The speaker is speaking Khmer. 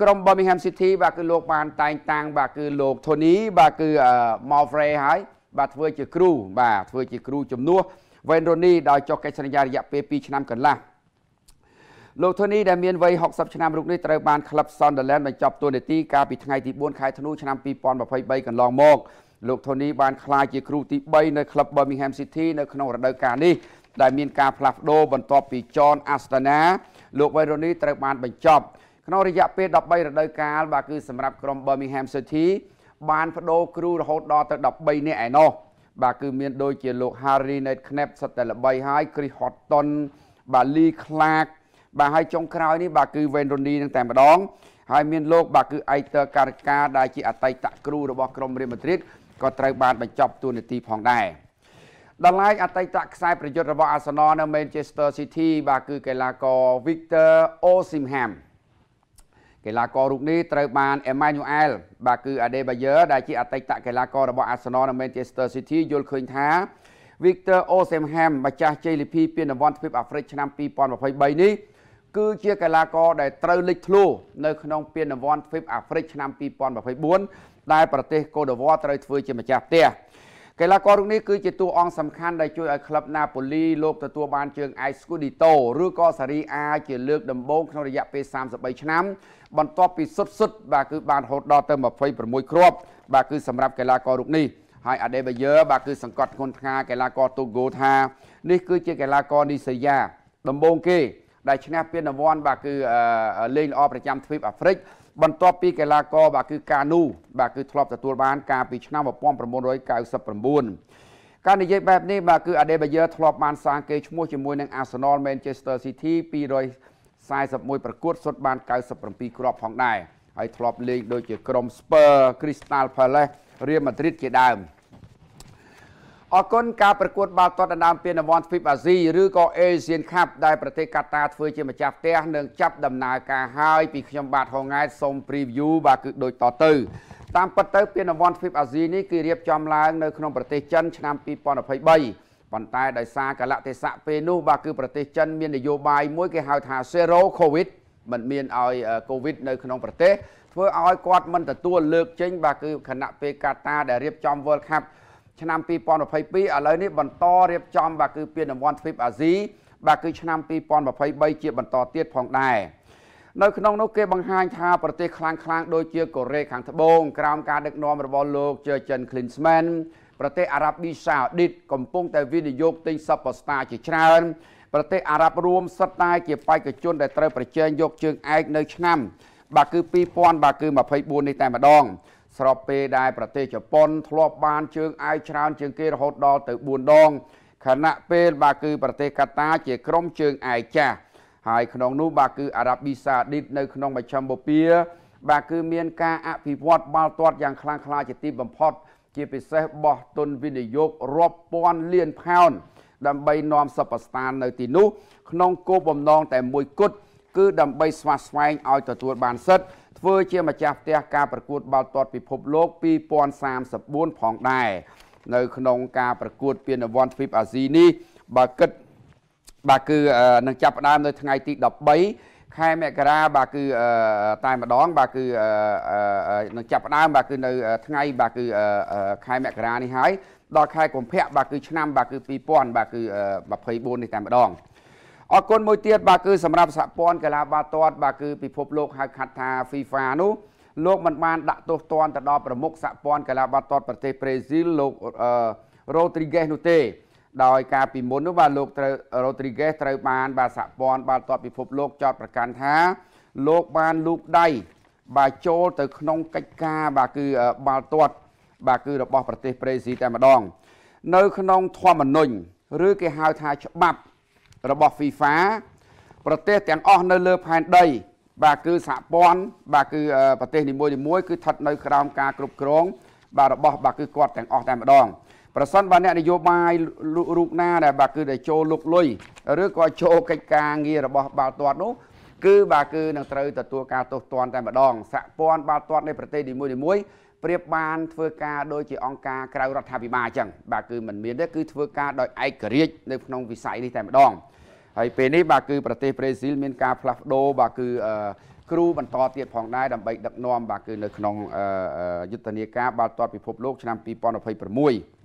ក្រុម Birmingham City បាទគឺលោកបាន តែងតាំងបាទគឺលោក Tony បាទគឺ Mowbray ហើយបាទធ្វើជា គ្រូបាទធ្វើជាគ្រូជំនួស Wayne Rooney ដោយចុះកិច្ចសន្យារយៈពេល2ឆ្នាំកន្លះលោក Tony ដែលមានវ័យ60ឆ្នាំរូបនេះត្រូវបានក្លឹប Sunderland បញ្ចប់តួនាទីកាលពីថ្ងៃទី4ខែធ្នូឆ្នាំ2023កន្លងមកលោក Tony បានក្លាយជាគ្រូទី3នៅក្លឹប Birmingham City នៅក្នុងរដូវកាលនេះដែលមានការផ្លាស់ប្ដូរបន្ទាប់ពី John Astana លោក Wayne Rooney ត្រូវបានបញ្ចប់ក្នុងរយៈពេល13រដូវកាលបាទគឺសម្រាប់ក្រុម Birmingham City បានបដូរគ្រូរហូតដល់ទៅ13នាក់ឯណោះបាទគឺមានដូចជាលោក Harry Nate Knapp សិតតែល្បីហើយ Chris Horton បាទ Lee Clark បាទហើយចុងក្រោយនេះបាទគឺ Wayne Rooney នឹងតែម្ដងហើយមានលោកបាទគឺឯកតការការដែលជាអតីតគ្រូរបស់ក្រុមរៀលម៉ាឌ្រីតក៏ត្រូវបានបញ្ចប់តួនាទីផងដែរដល់ឡាយអតីតខ្សែប្រយុទ្ធរបស់ Arsenal នៅ Manchester City បាទគឺកីឡាករ Victor Osimhen កីឡាកររូបនេះត្រូវបាន Emmanuel បាទគឺ Adebayor ដែលជាអតីតកីឡាកររបស់ Arsenal និង Manchester City យល់ឃើញថា Victor Osimhen ម្ចាស់ជ័យលាភីពានរង្វាន់ទ្វីបអាហ្វ្រិកឆ្នាំ2023នេះគឺជាកីឡាករដែលត្រូវលេចធ្លោនៅក្នុងពានរង្វាន់ទ្វីបអាហ្វ្រិកឆ្នាំ2024ដែលប្រទេសកូដវ៉ាត្រូវធ្វើជាម្ចាស់ផ្ទះកីឡាកររូបនេះគឺជាតួអង្គសំខាន់ដែលជួយឲ្យក្លឹបណាប៉ូលីលោកទទួលបានជើងឯក Scudetto ឬក៏សេរី A ជាលើកដំបូងក្នុងរយៈពេល33ឆ្នាំ បន្ទាប់ពីសុទ្ធសុទ្ធបាទគឺបានហូតដល់ទៅ26គ្រាប់បាទគឺសម្រាប់កីឡាកររូបនេះហើយ Adebayor បាទគឺសង្កត់ធ្ងន់ធ្ងរកីឡាករ Togo ថានេះគឺជាកីឡាករនីសយ៉ាដំបូងគេ ដែលឈ្នះពានរង្វាន់បាទគឺលេងល្អប្រចាំទ្វីបអាហ្វ្រិកបន្ទាប់ពីកីឡាករបាទគឺកានូបាទគឺធ្លាប់ទទួលបាន កាលពីឆ្នាំ1999ការនិយាយបែបនេះបាទគឺ Adebayor ធ្លាប់បានសាងកេរ្តិ៍ឈ្មោះជាមួយនឹង Arsenal Manchester City 241ប្រកួត សុទ្ធបាន97គ្រាប់ផងដែរហើយធ្លាប់លេងដូចជាក្រុម Spurs Crystal Palace Real Madrid ជាដើម។អគុណការប្រកួតបាល់ទាត់ដណ្ដើមពានរង្វាន់ទ្វីបអាស៊ីឬក៏ Asian Cup ដែលប្រទេសកាតាធ្វើជាម្ចាស់ផ្ទះនឹងចាប់ដំណើរការហើយពីខ្ញុំបាទហងៃសូម preview បាទគឺដូចតទៅតាមពិតទៅពានរង្វាន់ទ្វីបអាស៊ីនេះគឺរៀបចំឡើងនៅក្នុងប្រទេសចិនឆ្នាំ2023ប៉ុន្តែដោយសារកលៈទេសៈពេលនោះបាទគឺប្រទេសចិនមាននយោបាយមួយគេហៅថា Zero Covid មិនមានឲ្យកូវីដនៅក្នុងប្រទេសធ្វើឲ្យគាត់មិនទទួលលើកចេញបាទគឺគណៈពេលកាតាដែលរៀបចំ World Cup ឆ្នាំ2022ឥឡូវនេះបន្តរៀបចំបាទគឺពានរង្វាន់ទ្វីបអាស៊ីបាទគឺឆ្នាំ2023ជាបន្តទៀតផងដែរនៅក្នុងនោះគេបង្ហាញថាប្រទេសខ្លាំងៗដូចជាកូរ៉េខាងត្បូង ក្រោមការដឹកនាំរបស់លោក Jurgen Klinsmann ប្រទេសអារ៉ាប៊ីសាអូឌីតកំពុងតែវិនិយោគទិញសពស្តាជាច្រើនប្រទេសអារ៉ាប់រួមសិតតែ ជាបេក្ខជនដែលត្រូវប្រជែងយកជើងឯកនៅឆ្នាំ បាទគឺ2000បាទគឺ24នេះតែម្ដងស្របពេលដែលប្រទេសជប៉ុន ធ្លាប់បានជើងអាវច្រើនជាងគេរហូតដល់ទៅ4ដងខណៈពេលបាទគឺប្រទេសកាតាជាក្រុមជើងអាវចាស់ហើយក្នុងនោះបាទគឺអារ៉ាប៊ីសាឌីតនៅក្នុងមជ្ឈមបូព៌ាបាទគឺមានការអភិវឌ្ឍបាល់ទាត់យ៉ាងខ្លាំងក្លាជាទីបំផុត ជាពិសេសបោះទុនវិនិយោគរាប់ពាន់លានផោនដើម្បីនាំសពស្ថាននៅទីនោះ ក្នុងគោលបំណងតែមួយគត់គឺដើម្បីស្វាស្វែងឲ្យទទួលបានសិទ្ធិធ្វើជាម្ចាស់ផ្ទះការប្រកួត បាល់ទាត់ពិភពលោក2034ផងដែរនៅក្នុងការប្រកួតពានរង្វាន់ទ្វីបអាស៊ីនេះបើគិតបាទគឺនឹងចាប់ផ្ដើមនៅថ្ងៃ ទី13ខែមករា បាទគឺតែម្ដង បាទគឺនឹងចាប់ផ្ដើមបាទគឺនៅថ្ងៃបាទគឺខែមករានេះហើយដល់ខែកុម្ភៈបាទគឺឆ្នាំបាទគឺ2000បាទគឺ24នេះតែម្ដងអរគុណមួយទៀតបាទគឺសម្រាប់សហព័ន្ធកីឡាបាល់ទាត់បាទគឺពិភពលោកហៅខាត់ថា FIFA នោះលោកមិនបានដាក់ទោសទណ្ឌទៅដល់ប្រមុខសហព័ន្ធកីឡាបាល់ទាត់ប្រទេសប្រេស៊ីលលោករ៉ូទ្រីហ្គេសនោះទេដោយការពីមុននោះបាទលោកត្រូវរ៉ូទ្រីហ្គេសត្រូវបានបាទសហព័ន្ធបាល់ទាត់ពិភពលោកចោទប្រកាន់ថាលោកបានលូកដៃបាទចូលទៅក្នុងកិច្ចការបាទគឺបាល់ទាត់បាទគឺរបស់ប្រទេសប្រេស៊ីតែម្ដងនៅក្នុងធម្មនុញ្ញឬគេហៅថាច្បាប់របស់ FIFA ប្រទេសទាំងអស់នៅលើផែនដី បាទគឺសហព័ន្ធបាទគឺប្រទេសនីមួយៗគឺស្ថិតនៅក្រោមការគ្រប់គ្រង បាទរបស់បាទគឺគាត់ទាំងអស់តែម្ដងប្រសិនបើអ្នក នយោបាយរូបណាដែល បាទគឺដែលចូលលុកលុយឬក៏ចូលកិច្ចការងាររបស់បាល់ទាត់នោះគឺបាទគឺនឹងត្រូវទទួលការទោសទណ្ឌតែម្ដងសហព័ន្ធបាល់ទាត់នៃប្រទេសនីមួយៗប្រៀបបានធ្វើការដោយជាអង្គការក្រៅរដ្ឋាភិបាលអញ្ចឹងបាទគឺមិនមានទេគឺធ្វើការដោយឯករាជ្យនៅក្នុងវិស័យនេះតែម្ដងហើយពេលនេះបាទគឺប្រទេសប្រេស៊ីលមានការផ្លាស់ប្ដូរបាទគឺគ្រូបន្តទៀតផងដែរដើម្បីដឹកនាំបាទគឺនៅក្នុងយុទ្ធនាការបាល់ទាត់ពិភពលោកឆ្នាំ2026